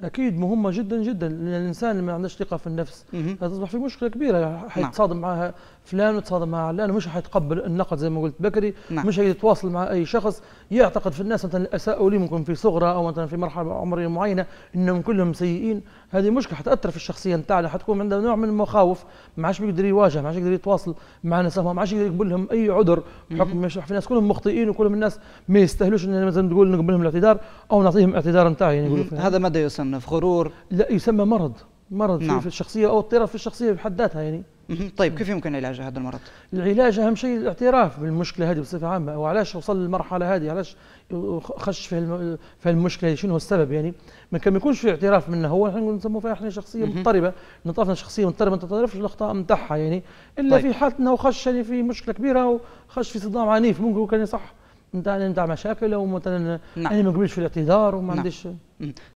اكيد مهمه جدا جدا لان الانسان اللي ما عندهش ثقه في النفس هتصبح في مشكله كبيره حيتصادم معها فلان وتصادم مع علان مش حيتقبل النقد زي ما قلت بكري نعم. مش حيتواصل مع اي شخص يعتقد في الناس مثلا الاساءه لي ممكن في صغرى او مثلا في مرحله عمريه معينه انهم كلهم سيئين هذه مشكله حتاثر في الشخصيه نتاعنا حتكون عنده نوع من المخاوف ما عادش بيقدر يواجه ما عادش يقدر يتواصل مع ناس ما عادش يقدر يقبل لهم اي عذر بحكم في ناس كلهم مخطئين وكلهم الناس ما يستاهلوش ان مثلا تقول نقبل لهم الاعتذار او نعطيهم الاعتذار نتاعي يعني هذا ماذا في غرور؟ لا يسمى مرض مرض نعم. في الشخصيه او اضطراب في الشخصيه بحد ذاتها يعني طيب كيف يمكن علاج هذا المرض؟ العلاج اهم شيء الاعتراف بالمشكله هذه بصفه عامه وعلاش وصل للمرحله هذه علاش خش في في المشكله شنو هو السبب يعني ما كان ما يكونش في اعتراف منه هو احنا نسموه فيها احنا شخصيه مضطربه نطرفنا شخصيه مضطربه ما تعترفش الاخطاء نتاعها يعني الا طيب. في حالة انه خش يعني في مشكله كبيره وخش في صدام عنيف ممكن كان صح نتاع نتاع مشاكل او مثلا نعم. يعني ما قبلش في الاعتذار وما نعم. عنديش